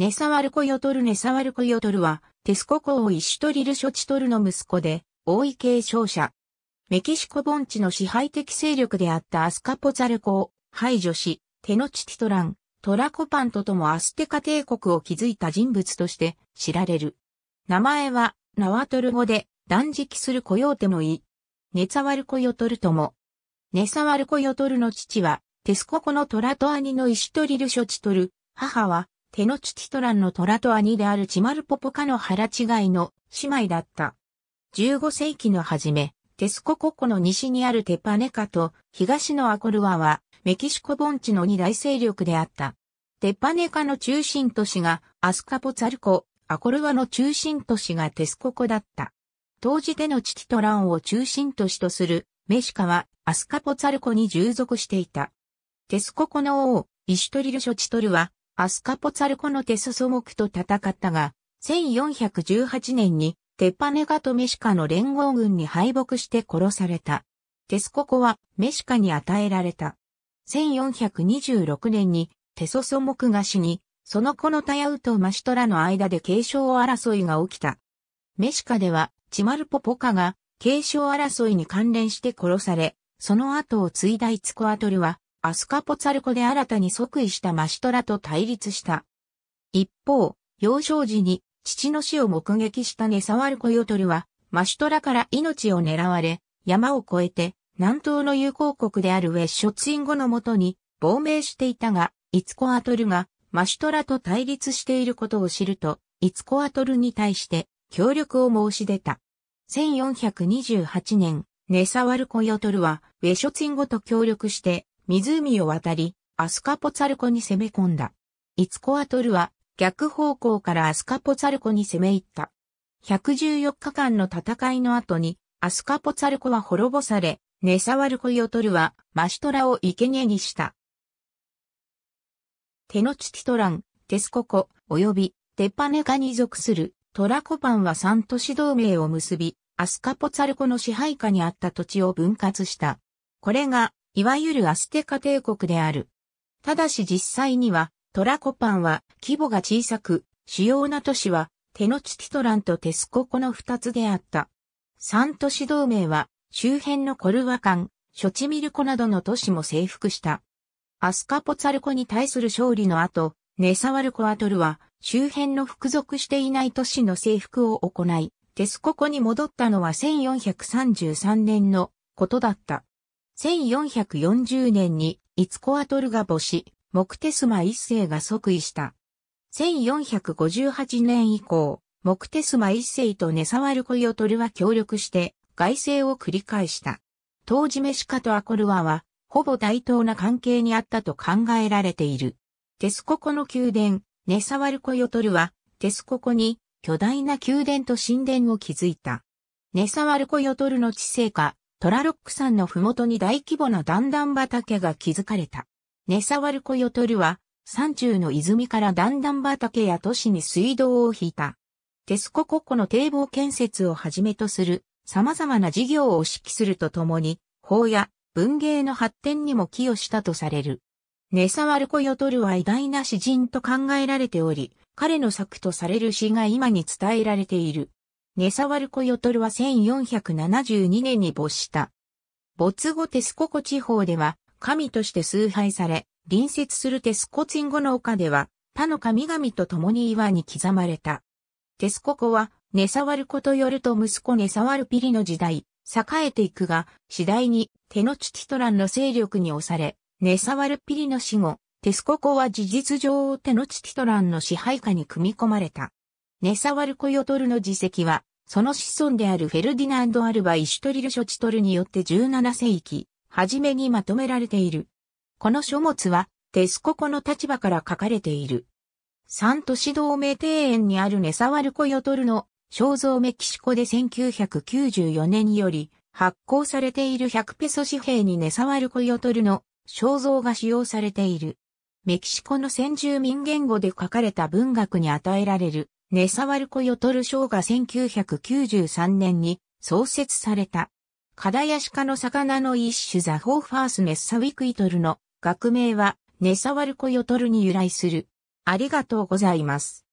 ネサワルコヨトルネサワルコヨトルは、テスココをイシュトリルショチトルの息子で、王位継承者。メキシコ盆地の支配的勢力であったアスカポザルコを排除し、テノチティトラン、トラコパンとともアステカ帝国を築いた人物として知られる。名前は、ナワトル語で断食するコヨーテの意。ネサワルコヨトルとも。ネサワルコヨトルの父は、テスココのトラトアニのイシュトリルショチトル、母は、テノチティトランの虎と兄であるチマルポポカの腹違いの姉妹だった。15世紀の初め、テスコココの西にあるテパネカと東のアコルワはメキシコ盆地の二大勢力であった。テパネカの中心都市がアスカポツァルコ、アコルワの中心都市がテスココだった。当時テノチティトランを中心都市とするメシカはアスカポツァルコに従属していた。テスココの王、イシュトリル・ショチトルはアスカポツァルコのテソソクと戦ったが、1418年にテパネガとメシカの連合軍に敗北して殺された。テスココはメシカに与えられた。1426年にテソソモクが死に、その子のタヤウとマシトラの間で継承争いが起きた。メシカではチマルポポカが継承争いに関連して殺され、その後を継いだイツコアトルはアスカポツァルコで新たに即位したマシトラと対立した。一方、幼少時に父の死を目撃したネサワルコヨトルは、マシュトラから命を狙われ、山を越えて、南東の友好国であるウェッショツインゴのもとに亡命していたが、イツコアトルがマシュトラと対立していることを知ると、イツコアトルに対して協力を申し出た。1428年、ネサワルコヨトルはウェショツインゴと協力して湖を渡り、アスカポツァルコに攻め込んだ。イツコアトルは逆方向からアスカポツァルコに攻め入った。114日間の戦いの後に、アスカポツァルコは滅ぼされ、ネサワルコイオトルはマシトラを生贄にした。テノチティトラン、テスココ、及びテッパネカに属するトラコパンは3都市同盟を結び、アスカポツァルコの支配下にあった土地を分割した。これがいわゆるアステカ帝国である。ただし実際には、トラコパンは規模が小さく、主要な都市はテノチティトランとテスココの二つであった。三都市同盟は周辺のコルワカン、ショチミルコなどの都市も征服した。アスカポツァルコに対する勝利の後、ネサワルコアトルは周辺の服属していない都市の征服を行い、テスココに戻ったのは1433年のことだった。1440年にイツコアトルが母子、モクテスマ一世が即位した。1458年以降、モクテスマ一世とネサワルコヨトルは協力して外政を繰り返した。当時メシカとアコルワは、ほぼ対等な関係にあったと考えられている。テスココの宮殿、ネサワルコヨトルは、テスココに巨大な宮殿と神殿を築いた。ネサワルコヨトルの知性化、トラロック山の麓に大規模な段々畑が築かれた。ネサワルコヨトルは、山中の泉から段々畑や都市に水道を引いた。テスコココの堤防建設をはじめとする様々な事業を指揮するとともに、法や文芸の発展にも寄与したとされる。ネサワルコヨトルは偉大な詩人と考えられており、彼の作とされる詩が今に伝えられている。ネサワルコヨトルは1472年に没した。没後テスココ地方では、神として崇拝され、隣接するテスコチンゴの丘では、他の神々と共に岩に刻まれた。テスココは、ネサワルコとよると息子ネサワルピリの時代、栄えていくが、次第に、テノチティトランの勢力に押され、ネサワルピリの死後、テスココは事実上テノチティトランの支配下に組み込まれた。ネサワルコヨトルの自責は、その子孫であるフェルディナンド・アルバ・イシュトリル・ショチトルによって17世紀、初めにまとめられている。この書物は、テスココの立場から書かれている。サントシ同盟庭園にあるネサワルコヨトルの肖像メキシコで1994年より発行されている100ペソ紙幣にネサワルコヨトルの肖像が使用されている。メキシコの先住民言語で書かれた文学に与えられるネサワルコ・ヨトル賞が1993年に創設された。カダヤシカの魚の一種ザホーファースネッサウィクイトルの学名はネサワルコヨトルに由来する。ありがとうございます。